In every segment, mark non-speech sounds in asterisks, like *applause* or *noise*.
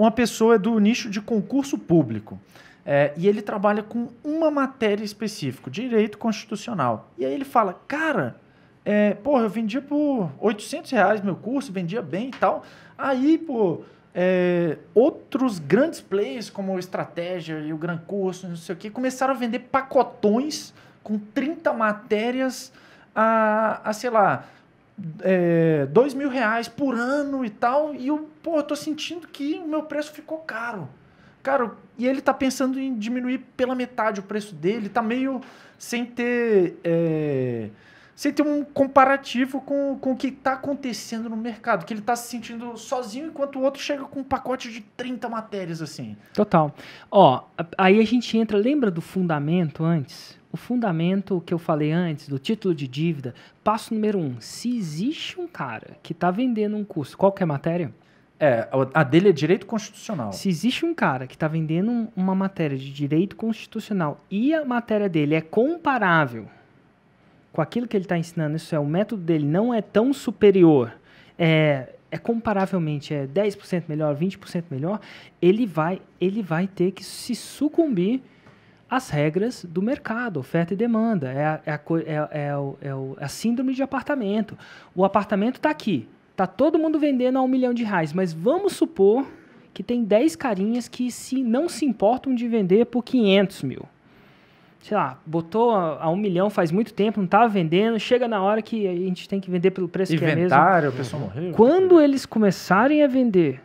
Uma pessoa é do nicho de concurso público. É, e ele trabalha com uma matéria específica, direito constitucional. E aí ele fala, cara, é, porra, eu vendia por 800 reais meu curso, vendia bem e tal. Aí, pô, é, outros grandes players, como o Estratégia e o Gran Curso, não sei o que, começaram a vender pacotões com 30 matérias a, a sei lá, é, dois mil reais por ano e tal, e eu, pô, eu tô sentindo que o meu preço ficou caro. Cara, e ele tá pensando em diminuir pela metade o preço dele, tá meio sem ter. É, sem ter um comparativo com, com o que tá acontecendo no mercado, que ele tá se sentindo sozinho enquanto o outro chega com um pacote de 30 matérias assim. Total. Ó, aí a gente entra, lembra do fundamento antes? o fundamento que eu falei antes do título de dívida, passo número um: se existe um cara que está vendendo um curso, qualquer é matéria. É, a dele é direito constitucional. Se existe um cara que está vendendo uma matéria de direito constitucional e a matéria dele é comparável com aquilo que ele está ensinando, isso é, o método dele não é tão superior, é, é comparavelmente é 10% melhor, 20% melhor, ele vai, ele vai ter que se sucumbir as regras do mercado, oferta e demanda. É a, é a, é é, é, é a síndrome de apartamento. O apartamento está aqui. Está todo mundo vendendo a um milhão de reais, mas vamos supor que tem 10 carinhas que se não se importam de vender por 500 mil. Sei lá, botou a, a um milhão faz muito tempo, não estava tá vendendo, chega na hora que a gente tem que vender pelo preço Inventário, que é mesmo. Inventário, a pessoa morreu. Né? Quando eles começarem a vender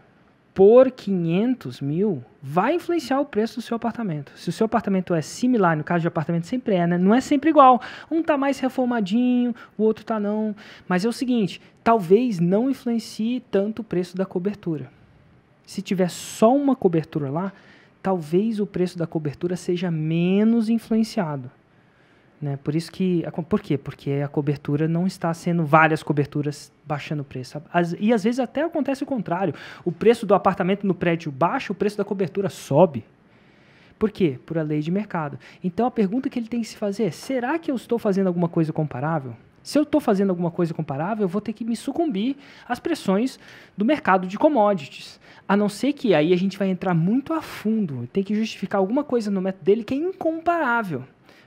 por 500 mil vai influenciar o preço do seu apartamento. Se o seu apartamento é similar, no caso de apartamento sempre é, né? Não é sempre igual. Um tá mais reformadinho, o outro tá não. Mas é o seguinte, talvez não influencie tanto o preço da cobertura. Se tiver só uma cobertura lá, talvez o preço da cobertura seja menos influenciado. Né? Por isso que. Por quê? Porque a cobertura não está sendo várias coberturas baixando o preço. As, e às vezes até acontece o contrário. O preço do apartamento no prédio baixa, o preço da cobertura sobe. Por quê? Por a lei de mercado. Então a pergunta que ele tem que se fazer é: será que eu estou fazendo alguma coisa comparável? Se eu estou fazendo alguma coisa comparável, eu vou ter que me sucumbir às pressões do mercado de commodities. A não ser que aí a gente vai entrar muito a fundo, tem que justificar alguma coisa no método dele que é incomparável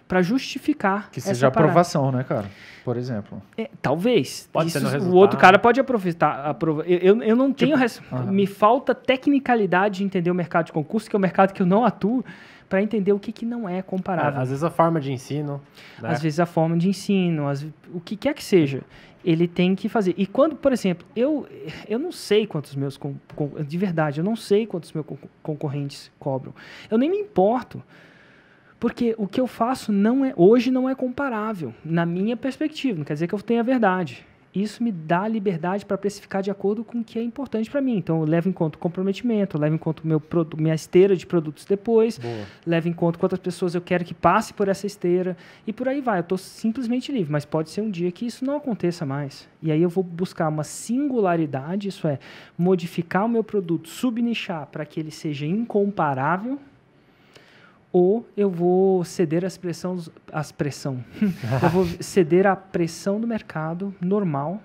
para justificar. Que seja aprovação, né, cara? Por exemplo. É, talvez. Pode Isso, ser no O outro cara pode aproveitar. Aprova eu, eu não tipo, tenho. res. uhum. Me falta tecnicalidade de entender o mercado de concurso, que é o um mercado que eu não atuo, para entender o que, que não é comparável. É, às vezes a forma de ensino. Né? Às vezes a forma de ensino, as, o que quer que seja. Ele tem que fazer. E quando, por exemplo, eu, eu não sei quantos meus. de verdade, eu não sei quantos meus concorrentes cobram. Eu nem me importo. Porque o que eu faço não é hoje não é comparável, na minha perspectiva. Não quer dizer que eu tenha verdade. Isso me dá liberdade para precificar de acordo com o que é importante para mim. Então, eu levo em conta o comprometimento, levo em conta meu minha esteira de produtos depois, Boa. levo em conta quantas pessoas eu quero que passe por essa esteira e por aí vai. Eu estou simplesmente livre, mas pode ser um dia que isso não aconteça mais. E aí eu vou buscar uma singularidade, isso é, modificar o meu produto, subnichar para que ele seja incomparável ou eu vou ceder às pressões, às pressão, *laughs* eu vou ceder à pressão do mercado normal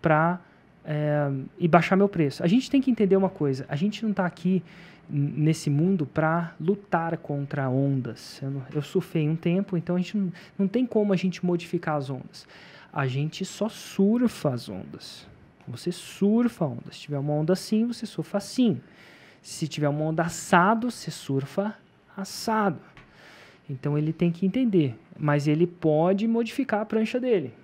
para é, eh, e baixar meu preço. A gente tem que entender uma coisa: a gente não está aqui nesse mundo para lutar contra ondas. Eu, eu surfei um tempo, então a gente não, não tem como a gente modificar as ondas. A gente só surfa as ondas. Você surfa ondas. Se tiver uma onda assim, você surfa assim. Se tiver uma onda assado, você surfa assado. Então ele tem que entender, mas ele pode modificar a prancha dele.